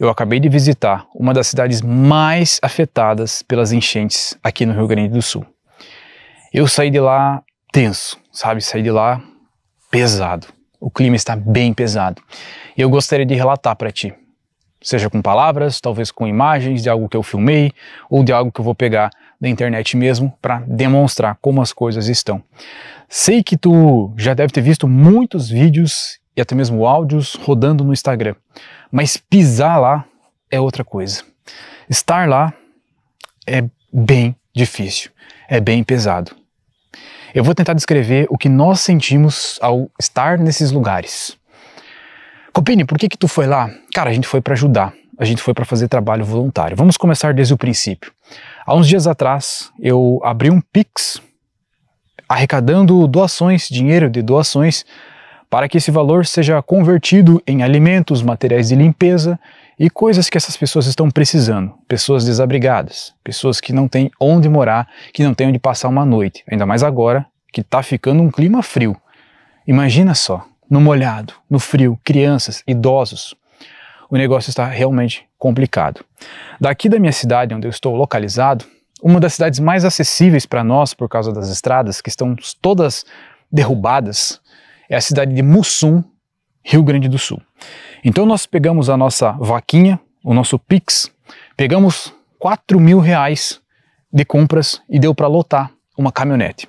Eu acabei de visitar uma das cidades mais afetadas pelas enchentes aqui no Rio Grande do Sul. Eu saí de lá tenso, sabe? Saí de lá pesado. O clima está bem pesado. E eu gostaria de relatar para ti, seja com palavras, talvez com imagens de algo que eu filmei ou de algo que eu vou pegar da internet mesmo para demonstrar como as coisas estão. Sei que tu já deve ter visto muitos vídeos até mesmo áudios rodando no Instagram. Mas pisar lá é outra coisa. Estar lá é bem difícil, é bem pesado. Eu vou tentar descrever o que nós sentimos ao estar nesses lugares. Copini, por que que tu foi lá? Cara, a gente foi para ajudar. A gente foi para fazer trabalho voluntário. Vamos começar desde o princípio. Há uns dias atrás, eu abri um Pix arrecadando doações, dinheiro de doações para que esse valor seja convertido em alimentos, materiais de limpeza e coisas que essas pessoas estão precisando. Pessoas desabrigadas, pessoas que não têm onde morar, que não têm onde passar uma noite, ainda mais agora que está ficando um clima frio. Imagina só, no molhado, no frio, crianças, idosos. O negócio está realmente complicado. Daqui da minha cidade, onde eu estou localizado, uma das cidades mais acessíveis para nós por causa das estradas que estão todas derrubadas, é a cidade de Mussum, Rio Grande do Sul. Então nós pegamos a nossa vaquinha, o nosso Pix, pegamos 4 mil reais de compras e deu para lotar uma caminhonete.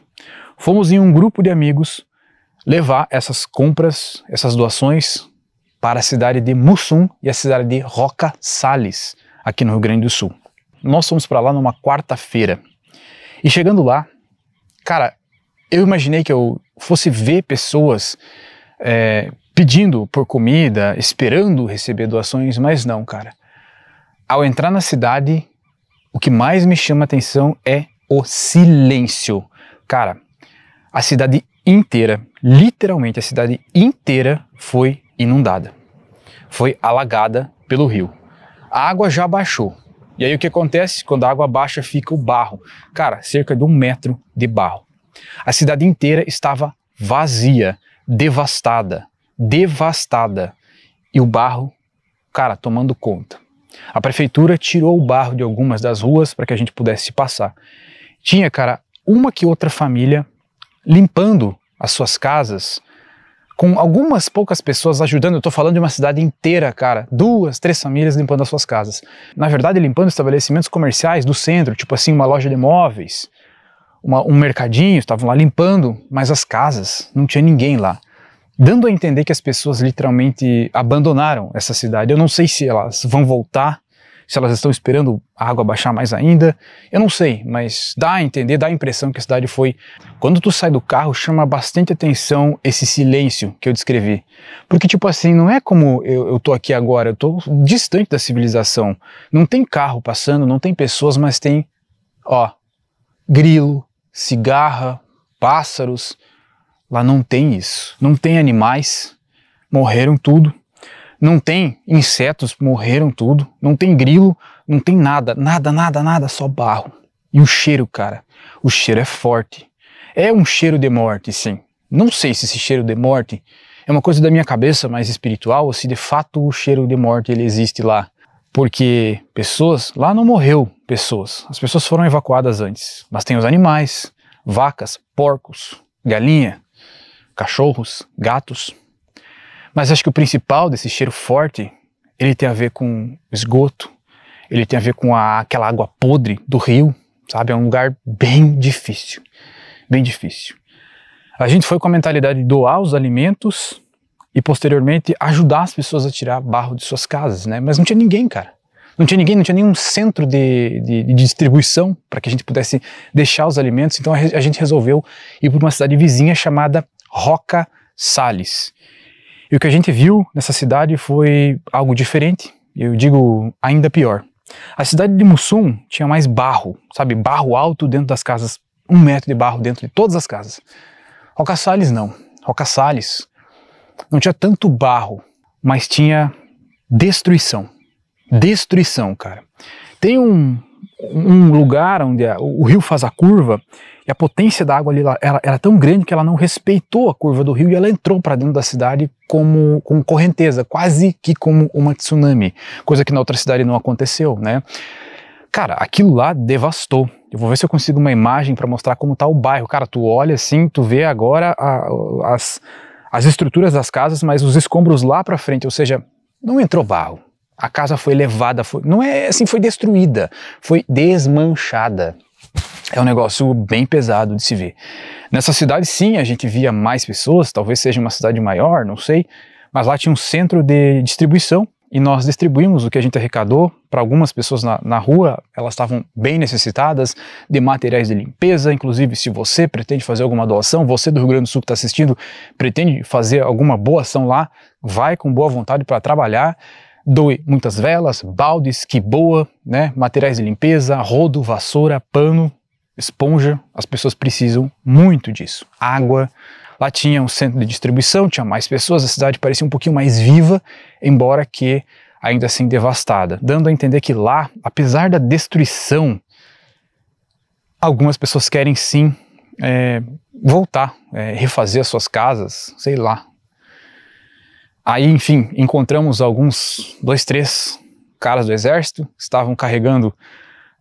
Fomos em um grupo de amigos levar essas compras, essas doações para a cidade de Mussum e a cidade de Roca Sales, aqui no Rio Grande do Sul. Nós fomos para lá numa quarta-feira. E chegando lá, cara, eu imaginei que eu fosse ver pessoas é, pedindo por comida, esperando receber doações, mas não, cara. Ao entrar na cidade, o que mais me chama atenção é o silêncio. Cara, a cidade inteira, literalmente a cidade inteira foi inundada. Foi alagada pelo rio. A água já baixou. E aí o que acontece? Quando a água baixa, fica o barro. Cara, cerca de um metro de barro. A cidade inteira estava vazia, devastada, devastada. E o barro, cara, tomando conta. A prefeitura tirou o barro de algumas das ruas para que a gente pudesse passar. Tinha, cara, uma que outra família limpando as suas casas, com algumas poucas pessoas ajudando. Eu estou falando de uma cidade inteira, cara. Duas, três famílias limpando as suas casas. Na verdade, limpando estabelecimentos comerciais do centro, tipo assim, uma loja de móveis, uma, um mercadinho, estavam lá limpando, mas as casas, não tinha ninguém lá. Dando a entender que as pessoas literalmente abandonaram essa cidade. Eu não sei se elas vão voltar, se elas estão esperando a água baixar mais ainda. Eu não sei, mas dá a entender, dá a impressão que a cidade foi. Quando tu sai do carro, chama bastante atenção esse silêncio que eu descrevi. Porque, tipo assim, não é como eu, eu tô aqui agora, eu tô distante da civilização. Não tem carro passando, não tem pessoas, mas tem, ó, grilo, cigarra, pássaros. Lá não tem isso. Não tem animais, morreram tudo. Não tem insetos, morreram tudo. Não tem grilo, não tem nada, nada, nada, nada, só barro. E o cheiro, cara, o cheiro é forte. É um cheiro de morte, sim. Não sei se esse cheiro de morte é uma coisa da minha cabeça mais espiritual ou se de fato o cheiro de morte ele existe lá porque pessoas lá não morreu pessoas, as pessoas foram evacuadas antes, mas tem os animais, vacas, porcos, galinha, cachorros, gatos. Mas acho que o principal desse cheiro forte, ele tem a ver com esgoto, ele tem a ver com a, aquela água podre do rio, sabe? É um lugar bem difícil, bem difícil. A gente foi com a mentalidade de doar os alimentos e posteriormente ajudar as pessoas a tirar barro de suas casas, né? Mas não tinha ninguém, cara. Não tinha ninguém, não tinha nenhum centro de, de, de distribuição para que a gente pudesse deixar os alimentos. Então a, a gente resolveu ir para uma cidade vizinha chamada Roca Sales. E o que a gente viu nessa cidade foi algo diferente, eu digo ainda pior. A cidade de Mussum tinha mais barro, sabe? Barro alto dentro das casas, um metro de barro dentro de todas as casas. Roca Sales não. Roca Sales não tinha tanto barro, mas tinha destruição. Destruição, cara. Tem um, um lugar onde a, o rio faz a curva e a potência da água ali ela, ela, era é tão grande que ela não respeitou a curva do rio e ela entrou para dentro da cidade como com correnteza, quase que como uma tsunami, coisa que na outra cidade não aconteceu, né? Cara, aquilo lá devastou. Eu vou ver se eu consigo uma imagem para mostrar como tá o bairro. Cara, tu olha assim, tu vê agora a, as as estruturas das casas, mas os escombros lá para frente, ou seja, não entrou barro. A casa foi levada, foi, não é assim, foi destruída, foi desmanchada. É um negócio bem pesado de se ver. Nessa cidade, sim, a gente via mais pessoas, talvez seja uma cidade maior, não sei, mas lá tinha um centro de distribuição e nós distribuímos o que a gente arrecadou para algumas pessoas na, na rua. Elas estavam bem necessitadas de materiais de limpeza. Inclusive, se você pretende fazer alguma doação, você do Rio Grande do Sul que está assistindo, pretende fazer alguma boa ação lá, vai com boa vontade para trabalhar. Doe muitas velas, baldes, que boa, né? materiais de limpeza, rodo, vassoura, pano, esponja. As pessoas precisam muito disso. Água. Lá tinha um centro de distribuição, tinha mais pessoas, a cidade parecia um pouquinho mais viva, embora que ainda assim devastada, dando a entender que lá, apesar da destruição, algumas pessoas querem sim é, voltar, é, refazer as suas casas, sei lá. Aí, enfim, encontramos alguns, dois, três caras do exército, estavam carregando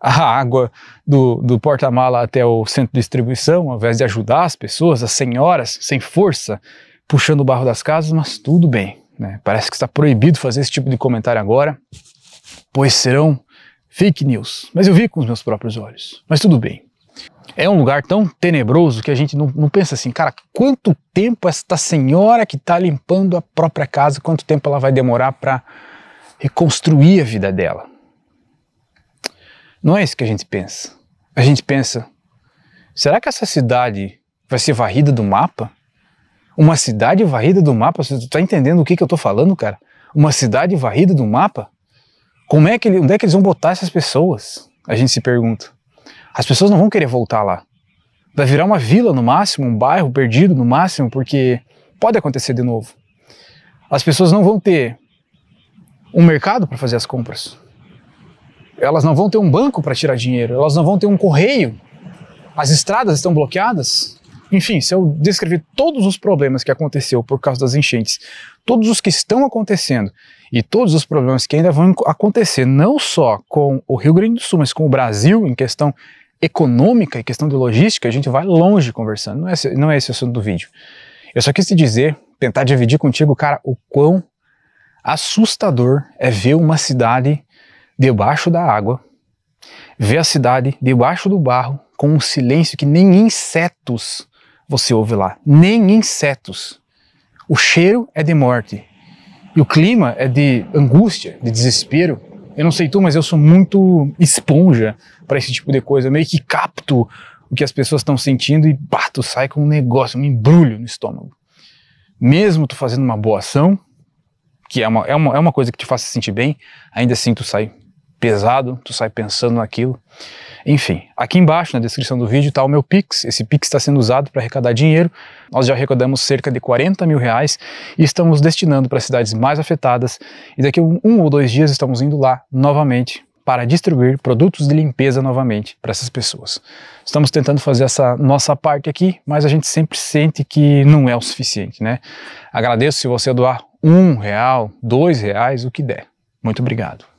a água do, do porta-mala até o centro de distribuição, ao invés de ajudar as pessoas, as senhoras, sem força, puxando o barro das casas, mas tudo bem. Né? Parece que está proibido fazer esse tipo de comentário agora, pois serão fake news. Mas eu vi com os meus próprios olhos. Mas tudo bem. É um lugar tão tenebroso que a gente não, não pensa assim, cara, quanto tempo esta senhora que está limpando a própria casa, quanto tempo ela vai demorar para reconstruir a vida dela? Não é isso que a gente pensa. A gente pensa: será que essa cidade vai ser varrida do mapa? Uma cidade varrida do mapa? Você está entendendo o que, que eu estou falando, cara? Uma cidade varrida do mapa? Como é que, onde é que eles vão botar essas pessoas? A gente se pergunta. As pessoas não vão querer voltar lá. Vai virar uma vila no máximo, um bairro perdido no máximo, porque pode acontecer de novo. As pessoas não vão ter um mercado para fazer as compras. Elas não vão ter um banco para tirar dinheiro, elas não vão ter um correio. As estradas estão bloqueadas. Enfim, se eu descrever todos os problemas que aconteceu por causa das enchentes, todos os que estão acontecendo e todos os problemas que ainda vão acontecer, não só com o Rio Grande do Sul, mas com o Brasil em questão econômica e questão de logística, a gente vai longe conversando. Não é, esse, não é esse o assunto do vídeo. Eu só quis te dizer, tentar dividir contigo, cara, o quão assustador é ver uma cidade debaixo da água, vê a cidade debaixo do barro, com um silêncio que nem insetos você ouve lá, nem insetos. O cheiro é de morte e o clima é de angústia, de desespero. Eu não sei tu, mas eu sou muito esponja para esse tipo de coisa. Eu meio que capto o que as pessoas estão sentindo e bato, sai com um negócio, um embrulho no estômago. Mesmo tu fazendo uma boa ação, que é uma, é uma, é uma coisa que te faça se sentir bem, ainda assim tu sai pesado, tu sai pensando naquilo. Enfim, aqui embaixo na descrição do vídeo está o meu Pix. Esse Pix está sendo usado para arrecadar dinheiro. Nós já arrecadamos cerca de 40 mil reais e estamos destinando para cidades mais afetadas. E daqui a um, um ou dois dias estamos indo lá novamente para distribuir produtos de limpeza novamente para essas pessoas. Estamos tentando fazer essa nossa parte aqui, mas a gente sempre sente que não é o suficiente, né? Agradeço se você doar um real, dois reais, o que der. Muito obrigado.